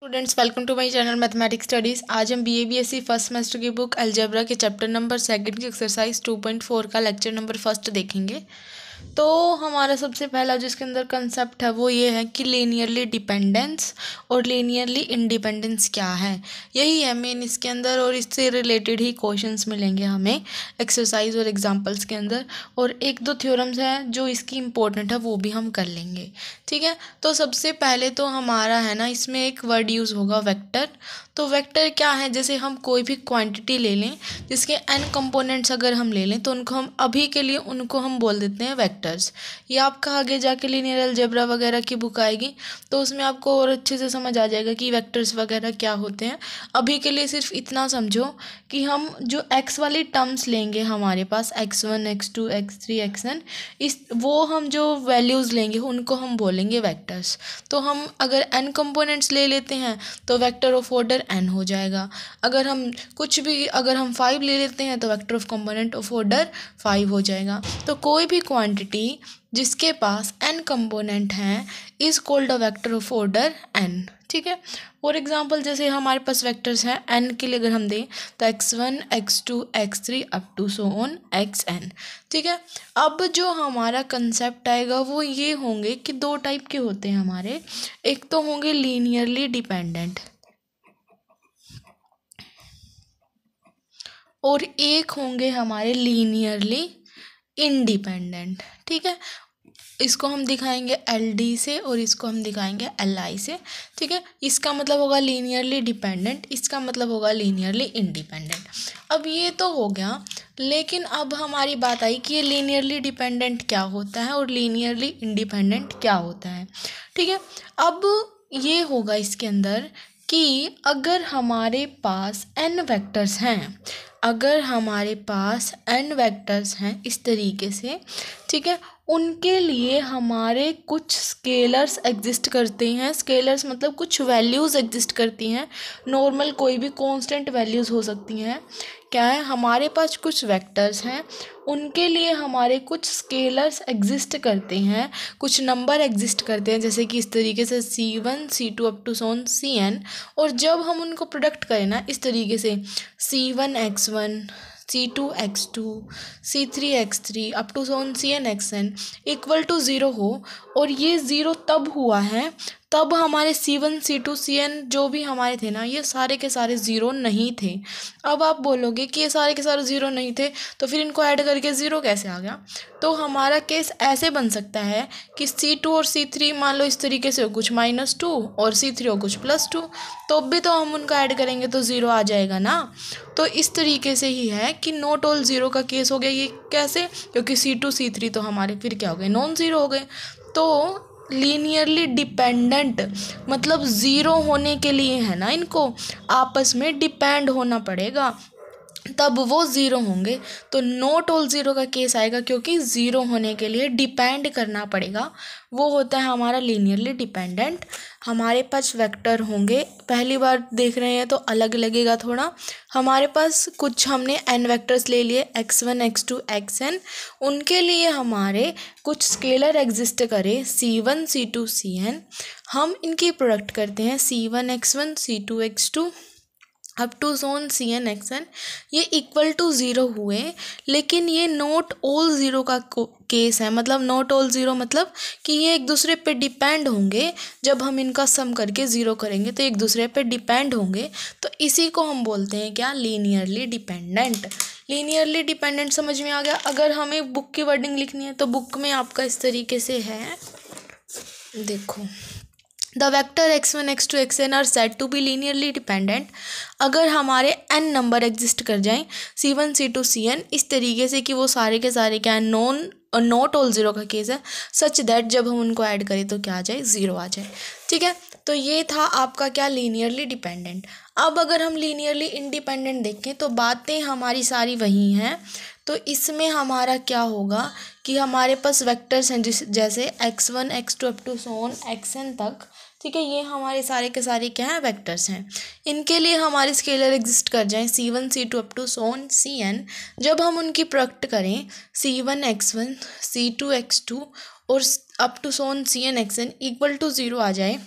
students welcome to my channel mathematics studies आज हम BA BSc first semester की book algebra के chapter number second की exercise 2.4 का लेक्चर नंबर फर्स्ट देखेंगे तो हमारा सबसे पहला जिसके अंदर कंसेप्ट है वो ये है कि लीनियरली डिपेंडेंस और लीनियरली इंडिपेंडेंस क्या है यही है मेन इसके अंदर और इससे रिलेटेड ही क्वेश्चंस मिलेंगे हमें एक्सरसाइज और एग्जांपल्स के अंदर और एक दो थ्योरम्स हैं जो इसकी इम्पोर्टेंट है वो भी हम कर लेंगे ठीक है तो सबसे पहले तो हमारा है ना इसमें एक वर्ड यूज़ होगा वैक्टर तो वैक्टर क्या है जैसे हम कोई भी क्वांटिटी ले लें जिसके एन कंपोनेंट्स अगर हम ले लें तो उनको हम अभी के लिए उनको हम बोल देते हैं फैक्टर्स ये आपका आगे जाके लीनियर अलजेब्रा वगैरह की बुक आएगी तो उसमें आपको और अच्छे से समझ आ जाएगा कि वेक्टर्स वगैरह क्या होते हैं अभी के लिए सिर्फ इतना समझो कि हम जो एक्स वाली टर्म्स लेंगे हमारे पास x one x two x three x n इस वो हम जो वैल्यूज़ लेंगे उनको हम बोलेंगे वैक्टर्स तो हम अगर एन कम्पोनेंट्स ले लेते हैं तो वैक्टर ऑफ ऑर्डर एन हो जाएगा अगर हम कुछ भी अगर हम फाइव ले लेते हैं तो vector of component of order five हो जाएगा तो कोई भी क्वान्ट क्वांटिटी जिसके पास एन कंपोनेंट हैं is called a vector of order n ठीक है फॉर एग्जांपल जैसे हमारे पास वेक्टर्स हैं एन के लिए अगर हम दें तो x one x two x three up to so on x n ठीक है अब जो हमारा कंसेप्ट आएगा वो ये होंगे कि दो टाइप के होते हैं हमारे एक तो होंगे लीनियरली डिपेंडेंट और एक होंगे हमारे लीनियरली इंडिपेंडेंट ठीक है इसको हम दिखाएंगे एल डी से और इसको हम दिखाएंगे एल आई से ठीक है इसका मतलब होगा लीनियरली डिपेंडेंट इसका मतलब होगा लीनियरली इंडिपेंडेंट अब ये तो हो गया लेकिन अब हमारी बात आई कि ये लीनियरली डिपेंडेंट क्या होता है और लीनियरली इंडिपेंडेंट क्या होता है ठीक है अब ये होगा इसके अंदर कि अगर हमारे पास n वेक्टर्स हैं अगर हमारे पास n वेक्टर्स हैं इस तरीके से ठीक है उनके लिए हमारे कुछ स्केलर्स एग्जिस्ट करते हैं स्केलर्स मतलब कुछ वैल्यूज़ एग्जिस्ट करती हैं नॉर्मल कोई भी कांस्टेंट वैल्यूज़ हो सकती हैं क्या है हमारे पास कुछ वेक्टर्स हैं उनके लिए हमारे कुछ स्केलर्स एग्जिस्ट करते हैं कुछ नंबर एग्जिस्ट करते हैं जैसे कि इस तरीके से c one c two up to so on c n और जब हम उनको प्रोडक्ट करें ना इस तरीके से c one x one c two x two c three x three up to so on c n x n equal to zero हो और ये ज़ीरो तब हुआ है तब हमारे c one c two c n जो भी हमारे थे ना ये सारे के सारे ज़ीरो नहीं थे अब आप बोलोगे कि ये सारे के सारे ज़ीरो नहीं थे तो फिर इनको ऐड करके ज़ीरो कैसे आ गया तो हमारा केस ऐसे बन सकता है कि सी टू और सी थ्री मान लो इस तरीके से हो कुछ माइनस टू और सी थ्री हो कुछ प्लस टू तो भी तो हम उनका ऐड करेंगे तो ज़ीरो आ जाएगा ना तो इस तरीके से ही है कि नोट ऑल ज़ीरो का केस हो गया ये कैसे क्योंकि सी टू सी थ्री तो हमारे फिर क्या हो गए नॉन ज़ीरो हो गए तो लीनियरली डिपेंडेंट मतलब ज़ीरो होने के लिए है ना इनको आपस में डिपेंड होना पड़ेगा तब वो ज़ीरो होंगे तो नोट ऑल ज़ीरो का केस आएगा क्योंकि ज़ीरो होने के लिए डिपेंड करना पड़ेगा वो होता है हमारा लीनियरली डिपेंडेंट हमारे पास वेक्टर होंगे पहली बार देख रहे हैं तो अलग लगेगा थोड़ा हमारे पास कुछ हमने एन वेक्टर्स ले लिए x one x two x n उनके लिए हमारे कुछ स्केलर एग्जिस्ट करे c one c two c n हम इनकी प्रोडक्ट करते हैं c one x one c two x two up to so on c n x n ये इक्वल टू ज़ीरो हुए लेकिन ये नॉट ऑल ज़ीरो का केस है मतलब नॉट ऑल ज़ीरो मतलब कि ये एक दूसरे पे डिपेंड होंगे जब हम इनका सम करके ज़ीरो करेंगे तो एक दूसरे पे डिपेंड होंगे तो इसी को हम बोलते हैं क्या लीनियरली डिपेंडेंट लीनियरली डिपेंडेंट समझ में आ गया अगर हमें बुक की वर्डिंग लिखनी है तो बुक में आपका इस तरीके से है देखो the vector x one x two x n are set to be linearly dependent अगर हमारे एन नंबर एग्जिस्ट कर जाएँ c one c two c n इस तरीके से कि वो सारे के सारे क्या uh, है नॉन नॉट ऑल ज़ीरो का केस है सच दैट जब हम उनको ऐड करें तो क्या आ जाए ज़ीरो आ जाए ठीक है तो ये था आपका क्या लीनियरली डिपेंडेंट अब अगर हम लीनियरली इंडिपेंडेंट देखें तो बातें हमारी सारी वही हैं तो इसमें हमारा क्या होगा कि हमारे पास वेक्टर्स हैं जिस जैसे x one x two up to so on x n तक ठीक है ये हमारे सारे के सारे क्या हैं वेक्टर्स हैं इनके लिए हमारे स्केलर एग्जिस्ट कर जाएँ c one c two up to so on c n जब हम उनकी प्रोडक्ट करें c one x one c two x two और up to so on c n x n equal to zero आ जाए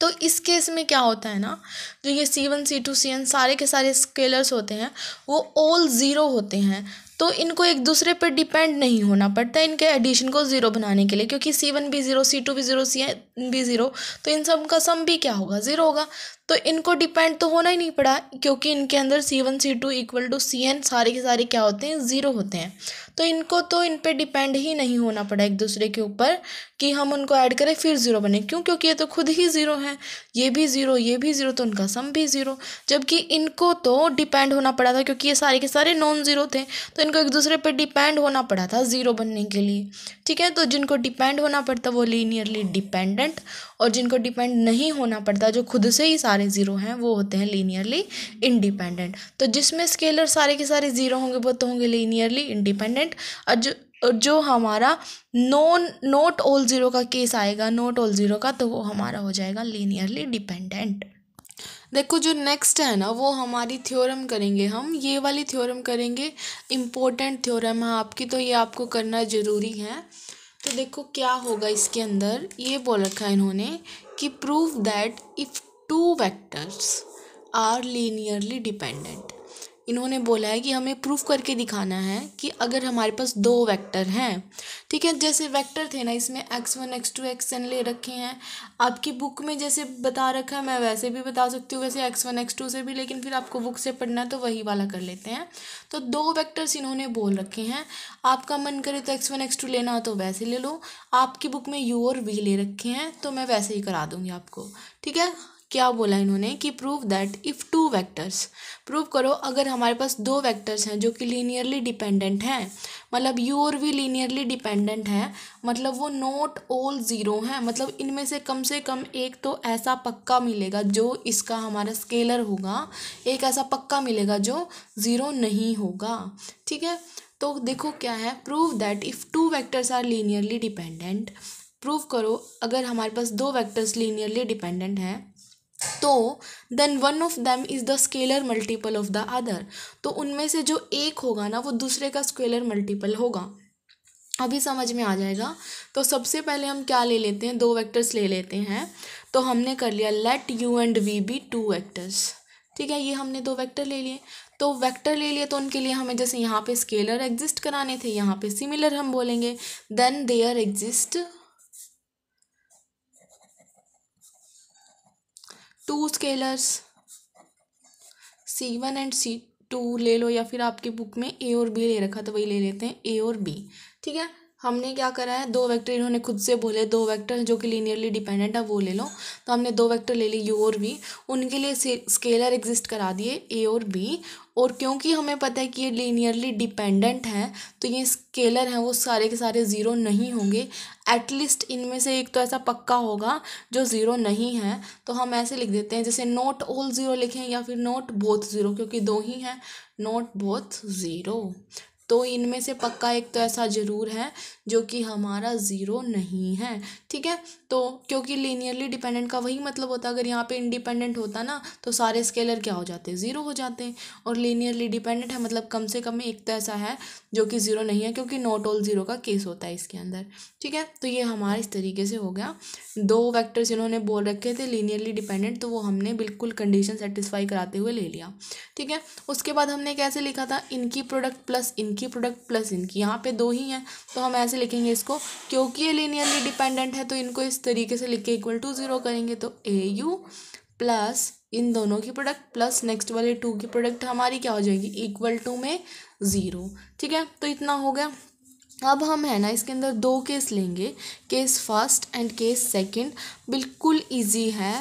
तो इस केस में क्या होता है ना जो ये c one c two c n सारे के सारे स्केलर्स होते हैं वो ऑल ज़ीरो होते हैं तो इनको एक दूसरे पर डिपेंड नहीं होना पड़ता इनके एडिशन को ज़ीरो बनाने के लिए क्योंकि सी वन भी ज़ीरो सी टू भी ज़ीरो सी भी ज़ीरो तो इन सब का सम भी क्या होगा ज़ीरो होगा तो इनको डिपेंड तो होना ही नहीं पड़ा क्योंकि इनके अंदर c one c two equal to c n सारे के सारे क्या होते हैं ज़ीरो होते हैं तो इनको तो इन पर डिपेंड ही नहीं होना पड़ा एक दूसरे के ऊपर कि हम उनको ऐड करें फिर ज़ीरो बने क्यों क्योंकि ये तो खुद ही ज़ीरो हैं ये भी ज़ीरो ये भी ज़ीरो तो उनका सम भी ज़ीरो जबकि इनको तो डिपेंड होना पड़ा था क्योंकि ये सारे के सारे नॉन ज़ीरो थे तो इनको एक दूसरे पर डिपेंड होना पड़ा था ज़ीरो बनने के लिए ठीक है तो जिनको डिपेंड होना पड़ता वो लीनियरली डिपेंडेंट और जिनको डिपेंड नहीं होना पड़ता जो खुद से ही सारे सारे ज़ीरो हैं वो होते हैं लीनियरली इंडिपेंडेंट तो जिसमें स्केलर सारे के सारे ज़ीरो होंगे वो तो होंगे लीनियरली इंडिपेंडेंट और जो और जो हमारा नॉन नॉट ऑल ज़ीरो का केस आएगा नॉट ऑल ज़ीरो का तो वो हमारा हो जाएगा लीनियरली डिपेंडेंट देखो जो नेक्स्ट है ना वो हमारी थ्योरम करेंगे हम ये वाली थ्योरम करेंगे इम्पोर्टेंट थ्योरम है आपकी तो ये आपको करना ज़रूरी है तो देखो क्या होगा इसके अंदर ये बोल रखा है इन्होंने कि prove that if two vectors are linearly dependent इन्होंने बोला है कि हमें प्रूफ करके दिखाना है कि अगर हमारे पास दो वेक्टर हैं ठीक है जैसे वेक्टर थे ना इसमें x one x two x n ले रखे हैं आपकी बुक में जैसे बता रखा है मैं वैसे भी बता सकती हूँ वैसे एक्स वन एक्स टू से भी लेकिन फिर आपको बुक से पढ़ना है तो वही वाला कर लेते हैं तो दो वैक्टर्स इन्होंने बोल रखे हैं आपका मन करे तो एक्स वन एक्स टू लेना हो तो वैसे ले लो आपकी बुक में यू और वी ले रखे हैं तो मैं वैसे ही करा दूँगी आपको ठीक है क्या बोला इन्होंने कि prove that if two vectors prove करो अगर हमारे पास दो वेक्टर्स हैं जो कि लीनियरली डिपेंडेंट हैं मतलब यू और वी लीनियरली डिपेंडेंट हैं मतलब वो नोट ऑल ज़ीरो हैं मतलब इनमें से कम से कम एक तो ऐसा पक्का मिलेगा जो इसका हमारा स्केलर होगा एक ऐसा पक्का मिलेगा जो ज़ीरो नहीं होगा ठीक है तो देखो क्या है prove that if two vectors are linearly dependent prove करो अगर हमारे पास दो वैक्टर्स लीनियरली डिपेंडेंट हैं तो then one of them is the scalar multiple of the other तो उनमें से जो एक होगा ना वो दूसरे का स्केलर मल्टीपल होगा अभी समझ में आ जाएगा तो सबसे पहले हम क्या ले लेते हैं दो वेक्टर्स ले लेते हैं तो हमने कर लिया let u and v be two vectors ठीक है ये हमने दो वेक्टर ले लिए तो वेक्टर ले लिए तो उनके लिए हमें जैसे यहाँ पे स्केलर एग्जिस्ट कराने थे यहाँ पे सिमिलर हम बोलेंगे then there exist two scalars c one and c two ले लो या फिर आपकी बुक में ए और बी ले रखा तो वही ले लेते हैं ए और बी ठीक है हमने क्या करा है दो वेक्टर इन्होंने खुद से बोले दो वेक्टर जो कि लीनियरली डिपेंडेंट है वो ले लो तो हमने दो वेक्टर ले ली यू और वी उनके लिए स्केलर एग्जिस्ट करा दिए ए और बी और क्योंकि हमें पता है कि ये लीनियरली डिपेंडेंट हैं तो ये स्केलर हैं वो सारे के सारे ज़ीरो नहीं होंगे एटलीस्ट इनमें से एक तो ऐसा पक्का होगा जो ज़ीरो नहीं है तो हम ऐसे लिख देते हैं जैसे नोट ऑल ज़ीरो लिखें या फिर नोट बोथ ज़ीरो क्योंकि दो ही हैं नोट बोथ ज़ीरो तो इनमें से पक्का एक तो ऐसा ज़रूर है जो कि हमारा ज़ीरो नहीं है ठीक है तो क्योंकि लीनियरली डिपेंडेंट का वही मतलब होता है अगर यहाँ पे इंडिपेंडेंट होता ना तो सारे स्केलर क्या हो जाते हैं ज़ीरो हो जाते हैं और लीनियरली डिपेंडेंट है मतलब कम से कम एक तो ऐसा है जो कि ज़ीरो नहीं है क्योंकि नॉट ऑल ज़ीरो का केस होता है इसके अंदर ठीक है तो ये हमारा इस तरीके से हो गया दो वैक्टर्स इन्होंने बोल रखे थे लीनियरली डिपेंडेंट तो वो हमने बिल्कुल कंडीशन सेटिस्फाई कराते हुए ले लिया ठीक है उसके बाद हमने कैसे लिखा था इनकी प्रोडक्ट प्लस इनकी इनकी प्रोडक्ट प्लस इनकी यहाँ पे दो ही हैं तो हम ऐसे लिखेंगे इसको क्योंकि ये लीनियरली डिपेंडेंट है तो इनको इस तरीके से लिख के इक्वल टू ज़ीरो करेंगे तो ए यू प्लस इन दोनों की प्रोडक्ट प्लस नेक्स्ट वाले टू की प्रोडक्ट हमारी क्या हो जाएगी इक्वल टू में ज़ीरो ठीक है तो इतना हो गया अब हम है ना इसके अंदर दो केस लेंगे case first and case second बिल्कुल इजी है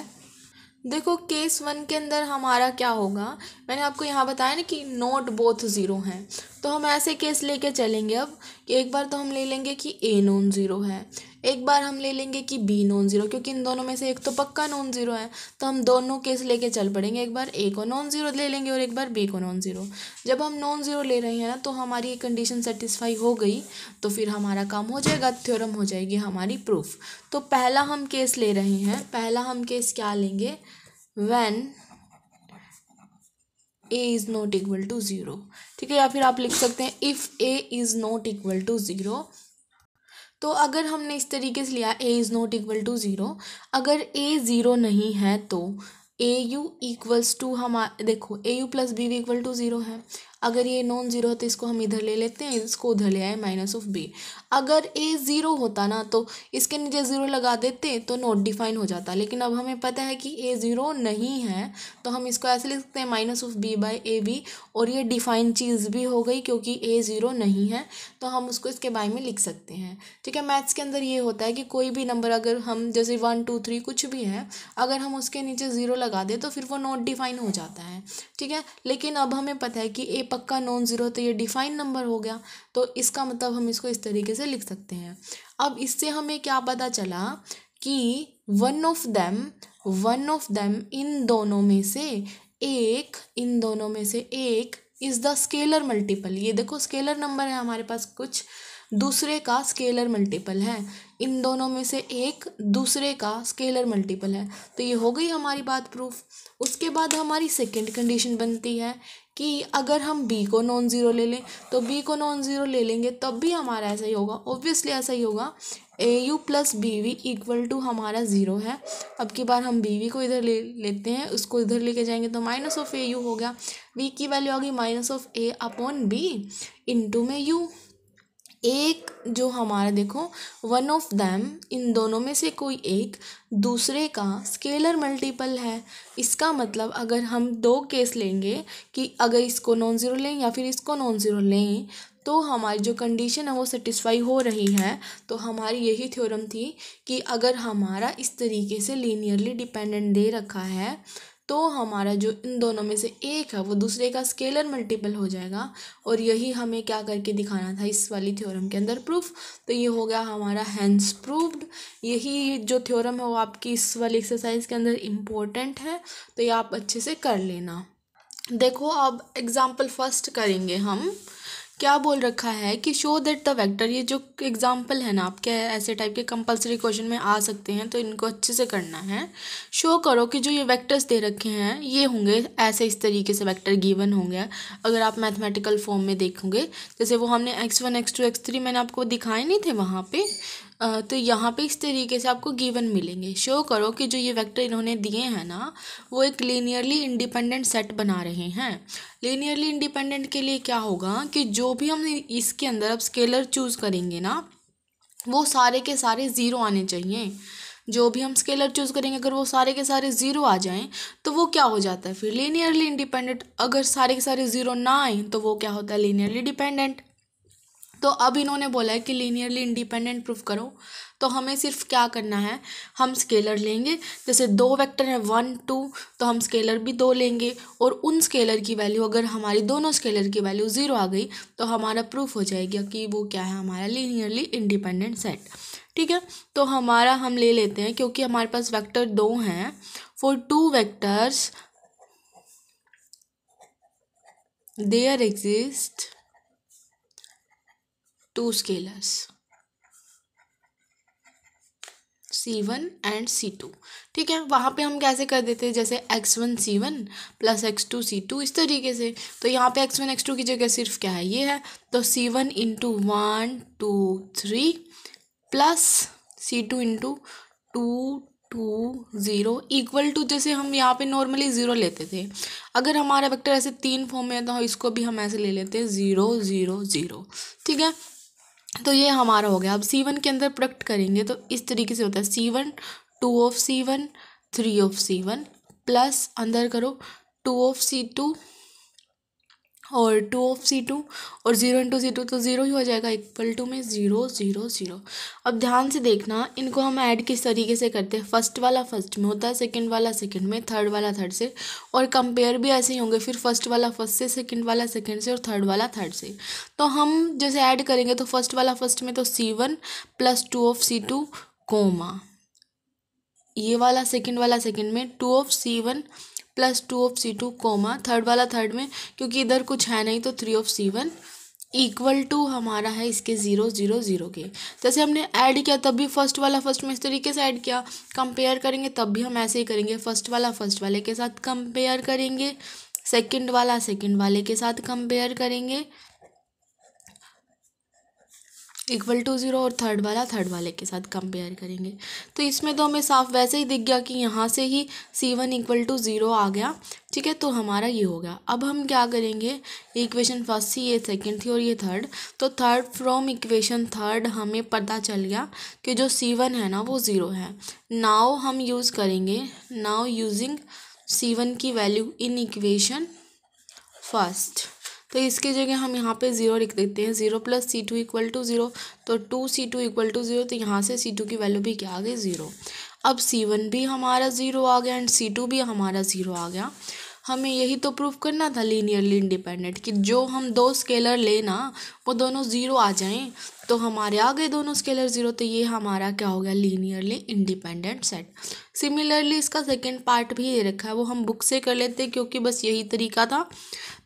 देखो केस वन के अंदर हमारा क्या होगा मैंने आपको यहाँ बताया ना कि नोट बोथ ज़ीरो हैं तो हम ऐसे केस लेके चलेंगे अब कि एक बार तो हम ले लेंगे कि ए नॉन ज़ीरो है एक बार हम ले लेंगे कि बी नॉन ज़ीरो क्योंकि इन दोनों में से एक तो पक्का नॉन ज़ीरो है तो हम दोनों केस लेके चल पड़ेंगे एक बार ए को नॉन ज़ीरो ले लेंगे और एक बार बी को नॉन ज़ीरो जब हम नॉन ज़ीरो ले रहे हैं ना तो हमारी कंडीशन सेटिस्फाई हो गई तो फिर हमारा काम हो जाएगा थ्योरम हो जाएगी हमारी प्रूफ तो पहला हम केस ले रहे हैं पहला हम केस क्या लेंगे when a is not equal to zero ठीक है या फिर आप लिख सकते हैं if a is not equal to zero तो अगर हमने इस तरीके से लिया a is not equal to zero अगर ए ज़ीरो नहीं है तो ए यू इक्वल्स टू हम देखो a u plus b v equal to zero है अगर ये नॉन ज़ीरो है तो इसको हम इधर ले लेते हैं इसको उधर ले आए माइनस ऑफ बी अगर ए ज़ीरो होता ना तो इसके नीचे ज़ीरो लगा देते तो नोट डिफाइन हो जाता लेकिन अब हमें पता है कि ए ज़ीरो नहीं है तो हम इसको ऐसे लिख सकते हैं minus of b by a b और ये डिफाइन चीज़ भी हो गई क्योंकि ए ज़ीरो नहीं है तो हम उसको इसके बारे में लिख सकते हैं ठीक है मैथ्स के अंदर ये होता है कि कोई भी नंबर अगर हम जैसे वन टू थ्री कुछ भी है अगर हम उसके नीचे ज़ीरो लगा दें तो फिर वो नॉट डिफाइन हो जाता है ठीक है लेकिन अब हमें पता है कि ए पक्का नॉन ज़ीरो तो ये डिफाइन नंबर हो गया तो इसका मतलब हम इसको इस तरीके से लिख सकते हैं अब इससे हमें क्या पता चला कि one of them one of them इन दोनों में से एक इन दोनों में से एक इज़ द स्केलर मल्टीपल ये देखो स्केलर नंबर है हमारे पास कुछ दूसरे का स्केलर मल्टीपल है इन दोनों में से एक दूसरे का स्केलर मल्टीपल है तो ये हो गई हमारी बात प्रूफ उसके बाद हमारी सेकेंड कंडीशन बनती है कि अगर हम बी को नॉन ज़ीरो ले लें तो बी को नॉन ज़ीरो ले लेंगे तब भी हमारा ऐसा ही होगा ऑब्वियसली ऐसा ही होगा a u plus b v equal to हमारा ज़ीरो है अब की बार हम बी वी को इधर ले लेते हैं उसको इधर लेके जाएंगे तो माइनस ऑफ ए यू हो गया वी की वैल्यू आ गई minus of a upon b into में यू एक जो हमारा देखो वन ऑफ दैम इन दोनों में से कोई एक दूसरे का स्केलर मल्टीपल है इसका मतलब अगर हम दो केस लेंगे कि अगर इसको नॉन ज़ीरो लें या फिर इसको नॉन ज़ीरो लें तो हमारी जो कंडीशन है वो सेटिस्फाई हो रही है तो हमारी यही थ्योरम थी कि अगर हमारा इस तरीके से लीनियरली डिपेंडेंट दे रखा है तो हमारा जो इन दोनों में से एक है वो दूसरे का स्केलर मल्टीपल हो जाएगा और यही हमें क्या करके दिखाना था इस वाली थ्योरम के अंदर प्रूफ तो ये हो गया हमारा हैंस प्रूव्ड यही जो थ्योरम है वो आपकी इस वाली एक्सरसाइज के अंदर इम्पोर्टेंट है तो ये आप अच्छे से कर लेना देखो अब एग्ज़ाम्पल फर्स्ट करेंगे हम क्या बोल रखा है कि शो दैट द वेक्टर ये जो एग्जाम्पल है ना आपके ऐसे टाइप के कंपलसरी क्वेश्चन में आ सकते हैं तो इनको अच्छे से करना है शो करो कि जो ये वेक्टर्स दे रखे हैं ये होंगे ऐसे इस तरीके से वेक्टर गिवन होंगे अगर आप मैथमेटिकल फॉर्म में देखोगे जैसे वो हमने x one x two x three मैंने आपको दिखाए नहीं थे वहाँ पर तो यहाँ पे इस तरीके से आपको गिवन मिलेंगे शो करो कि जो ये वेक्टर इन्होंने दिए हैं ना वो एक लीनियरली इंडिपेंडेंट सेट बना रहे हैं लीनियरली इंडिपेंडेंट के लिए क्या होगा कि जो भी हम इसके अंदर अब स्केलर चूज़ करेंगे ना वो सारे के सारे ज़ीरो आने चाहिए जो भी हम स्केलर चूज़ करेंगे अगर वो सारे के सारे ज़ीरो आ जाएं तो वो क्या हो जाता है फिर लीनियरली इंडिपेंडेंट अगर सारे के सारे ज़ीरो ना आए तो वो क्या होता है लीनियरली डिपेंडेंट तो अब इन्होंने बोला है कि लीनियरली इंडिपेंडेंट प्रूफ करो तो हमें सिर्फ क्या करना है हम स्केलर लेंगे जैसे दो वेक्टर हैं वन टू तो हम स्केलर भी दो लेंगे और उन स्केलर की वैल्यू अगर हमारी दोनों स्केलर की वैल्यू ज़ीरो आ गई तो हमारा प्रूफ हो जाएगा कि वो क्या है हमारा लीनियरली इंडिपेंडेंट सेट ठीक है तो हमारा हम ले लेते हैं क्योंकि हमारे पास वैक्टर दो हैं for two vectors there exist two scalars c one and c two ठीक है वहाँ पे हम कैसे कर देते हैं जैसे x one c one plus x two सी टू इस तरीके से तो यहाँ पे एक्स वन एक्स टू की जगह सिर्फ क्या है ये है तो c one into one two three plus C two into two two zero equal to जैसे हम यहाँ पे नॉर्मली ज़ीरो लेते थे अगर हमारा वेक्टर ऐसे तीन फॉर्म में तो इसको भी हम ऐसे ले लेते हैं ज़ीरो ज़ीरो ज़ीरो ठीक है तो ये हमारा हो गया अब सी वन के अंदर प्रोडक्ट करेंगे तो इस तरीके से होता है c one two of c one three of c one plus अंदर करो टू ऑफ सी टू और टू ऑफ सी टू और ज़ीरो इंटू सी टू तो ज़ीरो ही हो जाएगा इक्वल टू में ज़ीरो ज़ीरो ज़ीरो अब ध्यान से देखना इनको हम ऐड किस तरीके से करते हैं फर्स्ट वाला फर्स्ट में होता है सेकंड वाला सेकंड में थर्ड वाला थर्ड से और कंपेयर भी ऐसे ही होंगे फिर फर्स्ट वाला फर्स्ट से सेकंड वाला सेकंड से और थर्ड वाला थर्ड से तो हम जैसे ऐड करेंगे तो फर्स्ट वाला फर्स्ट में तो c one plus two of c two comma ये वाला सेकेंड वाला सेकेंड में two of c one plus two of c two comma third वाला थर्ड में क्योंकि इधर कुछ है नहीं तो three of c one equal to हमारा है इसके ज़ीरो ज़ीरो ज़ीरो के जैसे हमने ऐड किया तब भी फर्स्ट वाला फर्स्ट में इस तरीके से ऐड किया कंपेयर करेंगे तब भी हम ऐसे ही करेंगे फर्स्ट वाला फर्स्ट वाले के साथ कंपेयर करेंगे सेकंड वाला सेकंड वाले के साथ कंपेयर करेंगे इक्वल टू ज़ीरो और थर्ड वाला थर्ड वाले के साथ कंपेयर करेंगे तो इसमें तो हमें साफ वैसे ही दिख गया कि यहाँ से ही c one equal to zero आ गया ठीक है तो हमारा ये हो गया अब हम क्या करेंगे इक्वेशन फर्स्ट थी ये सेकंड थी और ये थर्ड तो थर्ड फ्रॉम इक्वेशन थर्ड हमें पता चल गया कि जो सी वन है ना वो ज़ीरो है नाव हम यूज़ करेंगे नाव यूजिंग सी वन की वैल्यू इन इक्वेशन फर्स्ट तो इसके जगह हम यहाँ पे ज़ीरो लिख देते हैं zero plus C two equal to zero तो two C two equal to zero तो यहाँ से सी टू की वैल्यू भी क्या आ गई ज़ीरो अब सी वन भी हमारा ज़ीरो आ गया एंड सी टू भी हमारा ज़ीरो आ गया हमें यही तो प्रूफ करना था लीनियरली इंडिपेंडेंट कि जो हम दो स्केलर ना वो दोनों ज़ीरो आ जाएं तो हमारे आ गए दोनों स्केलर ज़ीरो तो ये हमारा क्या हो गया लीनियरली इंडिपेंडेंट सेट सिमिलरली इसका सेकेंड पार्ट भी दे रखा है वो हम बुक से कर लेते क्योंकि बस यही तरीका था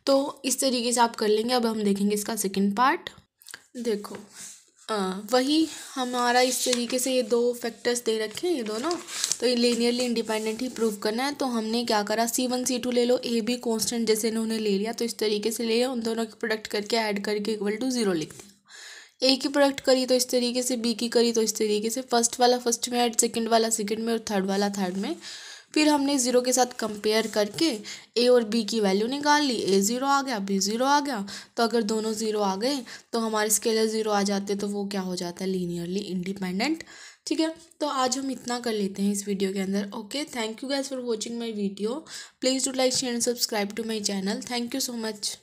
तो इस तरीके से आप कर लेंगे अब हम देखेंगे इसका सेकेंड पार्ट देखो हाँ, वही हमारा इस तरीके से ये दो फैक्टर्स दे रखे हैं ये दोनों तो ये लेनियरली इंडिपेंडेंट ही प्रूव करना है तो हमने क्या करा सी वन सी टू ले लो ए बी कॉन्स्टेंट जैसे इन्होंने ले लिया तो इस तरीके से ले उन दोनों के प्रोडक्ट करके ऐड करके इक्वल टू ज़ीरो लिख दिया ए की प्रोडक्ट करी तो इस तरीके से बी की करी तो इस तरीके से फर्स्ट वाला फर्स्ट में ऐड सेकेंड वाला सेकेंड में और थर्ड वाला थर्ड में फिर हमने ज़ीरो के साथ कंपेयर करके ए और बी की वैल्यू निकाल ली ए ज़ीरो आ गया बी ज़ीरो आ गया तो अगर दोनों ज़ीरो आ गए तो हमारे स्केलर ज़ीरो आ जाते तो वो क्या हो जाता है लीनियरली इंडिपेंडेंट ठीक है तो आज हम इतना कर लेते हैं इस वीडियो के अंदर okay thank you guys for watching my video please do like share and subscribe to my channel thank you so much